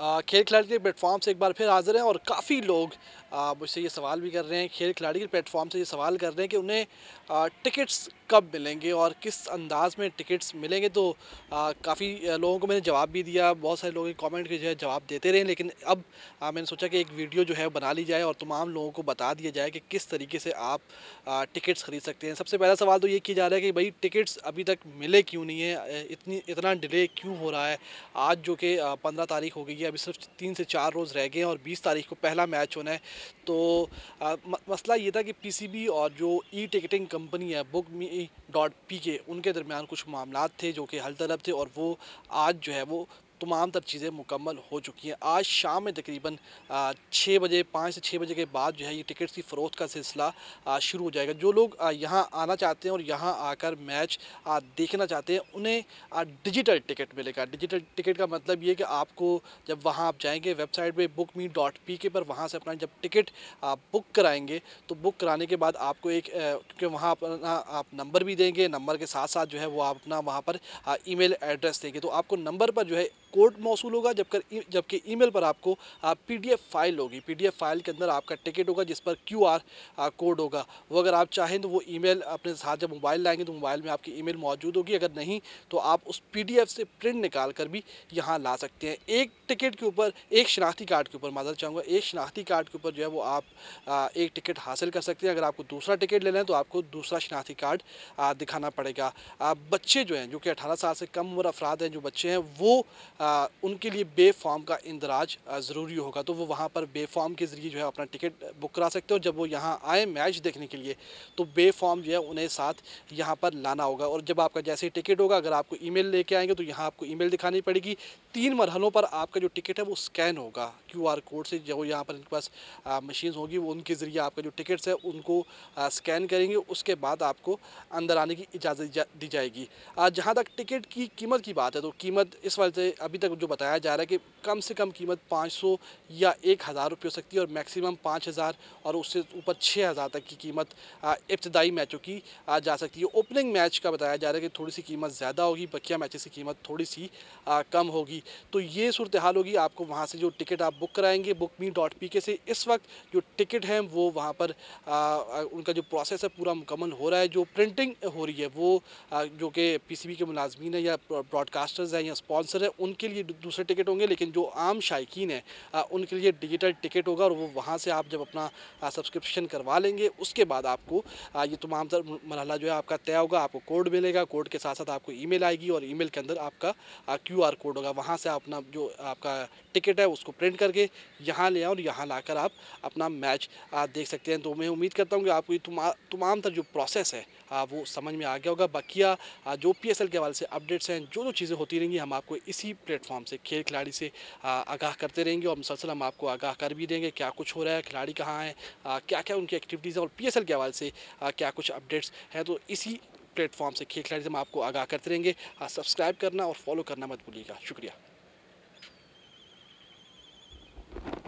खेल खिलाड़ी के प्लेटफॉर्म से एक बार फिर हाजिर हैं और काफ़ी लोग मुझसे ये सवाल भी कर रहे हैं खेल खिलाड़ी के प्लेटफॉर्म से ये सवाल कर रहे हैं कि उन्हें टिकट्स कब मिलेंगे और किस अंदाज में टिकट्स मिलेंगे तो काफ़ी लोगों को मैंने जवाब भी दिया बहुत सारे लोग कमेंट के जो है जवाब देते रहे लेकिन अब आ, मैंने सोचा कि एक वीडियो जो है बना ली जाए और तमाम लोगों को बता दिया जाए कि किस तरीके से आप टिकट्स ख़रीद सकते हैं सबसे पहला सवाल तो ये किया जा रहा है कि भाई टिकट्स अभी तक मिले क्यों नहीं है इतनी इतना डिले क्यों हो रहा है आज जो कि पंद्रह तारीख हो गई है अभी सिर्फ तीन से चार रोज़ रह गए हैं और बीस तारीख को पहला मैच होना है तो आ, मसला ये था कि पीसीबी और जो ई टिकटिंग कंपनी है book me dot P K उनके दरमियान कुछ मामला थे जो कि हल तलब थे और वो आज जो है वो तमाम तर चीज़ें मुकम्मल हो चुकी हैं आज शाम में तकरीबन छः बजे पाँच से छः बजे के बाद जो है ये टिकट्स की फ़रोख्त का सिलसिला शुरू हो जाएगा जो लोग यहाँ आना चाहते हैं और यहाँ आकर मैच देखना चाहते हैं उन्हें डिजिटल टिकट मिलेगा डिजिटल टिकट का मतलब ये कि आपको जब वहाँ आप जाएँगे वेबसाइट पर बुक मी डॉट पी के पर वहाँ से अपना जब टिकट आप बुक कराएँगे तो बुक कराने के बाद आपको एक क्योंकि वहाँ अपना आप नंबर भी देंगे नंबर के साथ साथ जो है वो आप अपना वहाँ पर मेल एड्रेस देंगे तो आपको नंबर पर जो है कोड मौसू होगा कर जबकि ईमेल पर आपको डी पीडीएफ फाइल होगी पीडीएफ फाइल के अंदर आपका टिकट होगा जिस पर क्यूआर कोड होगा वो अगर आप चाहें तो वो ईमेल अपने साथ जब मोबाइल लाएंगे तो मोबाइल में आपकी ईमेल मौजूद होगी अगर नहीं तो आप उस पीडीएफ से प्रिंट निकाल कर भी यहाँ ला सकते हैं एक टिकट के ऊपर एक शनाख्ती कार्ड के ऊपर माजर चाहूँगा एक शनाख्ती कार्ड के ऊपर जो है वो आप एक टिकट हासिल कर सकते हैं अगर आपको दूसरा टिकट लेना है तो आपको दूसरा शनाख्ती कार्ड दिखाना पड़ेगा बच्चे जो हैं जो कि अठारह साल से कम उम्र अफराद हैं जो बच्चे हैं वो उनके लिए बे फॉर्म का इंदराज ज़रूरी होगा तो वो वहाँ पर बे फॉर्म के ज़रिए जो है अपना टिकट बुक करा सकते हो जब वो यहाँ आए मैच देखने के लिए तो बे फॉर्म जो है उन्हें साथ यहाँ पर लाना होगा और जब आपका जैसे ही टिकट होगा अगर आपको ईमेल लेके आएंगे तो यहाँ आपको मेल दिखानी पड़ेगी तीन मरहलों पर आपका जो टिकट है वो स्कैन होगा क्यू कोड से जो यहाँ पर इनके पास मशीन होगी वो उनके ज़रिए आपका जो टिकट्स है उनको स्कैन करेंगे उसके बाद आपको अंदर आने की इजाज़त दी जाएगी जहाँ तक टिकट की कीमत की बात है तो कीमत इस वजह से अभी तक जो बताया जा रहा है कि कम से कम कीमत 500 या एक हज़ार रुपये हो सकती है और मैक्सिमम 5000 और उससे ऊपर 6000 तक की कीमत इब्तदाई मैचों की जा सकती है ओपनिंग मैच का बताया जा रहा है कि थोड़ी सी कीमत ज़्यादा होगी बकिया मैचेस की कीमत थोड़ी सी आ, कम होगी तो ये सूरत हाल होगी आपको वहाँ से जो टिकट आप बुक कराएंगे बुक मी डॉट पी के से इस वक्त जो टिकट हैं वो वहाँ पर आ, उनका जो प्रोसेस है पूरा मुकम्मल हो रहा है जो प्रिंटिंग हो रही है वो आ, जो कि पी सी बी के मुलाजमी है या ब्रॉडकास्टर्स हैं या स्पॉन्सर हैं उन उनके लिए दूसरे टिकट होंगे लेकिन जो आम शायकीन है उनके लिए डिजिटल टिकट होगा और वो वहाँ से आप जब अपना सब्सक्रिप्शन करवा लेंगे उसके बाद आपको ये तमाम तर मरहला जो है आपका तय होगा आपको कोड मिलेगा कोड के साथ साथ आपको ई आएगी और ई के अंदर आपका क्यू आर कोड होगा वहाँ से अपना जो आपका टिकट है उसको प्रिंट करके यहाँ ले आओ और यहाँ ला आप अपना मैच देख सकते हैं तो मैं उम्मीद करता हूँ कि आपको ये तमाम तर जो प्रोसेस है आ, वो समझ में आ गया होगा बाकिया जो पी एस एल के हवाले से अपडेट्स हैं जो जो चीज़ें होती रहेंगी हम आपको इसी प्लेटफॉर्म से खेल खिलाड़ी से आगाह करते रहेंगे और मुसलसल हम आपको आगाह कर भी देंगे क्या कुछ हो रहा है खिलाड़ी कहाँ हैं क्या क्या उनकी एक्टिविटीज़ हैं और पी के हवाले से क्या कुछ अपडेट्स हैं तो इसी प्लेटफॉर्म से खेल खिलाड़ी से हम आपको आगाह करते रहेंगे सब्सक्राइब करना और फॉलो करना मत भूलिएगा शुक्रिया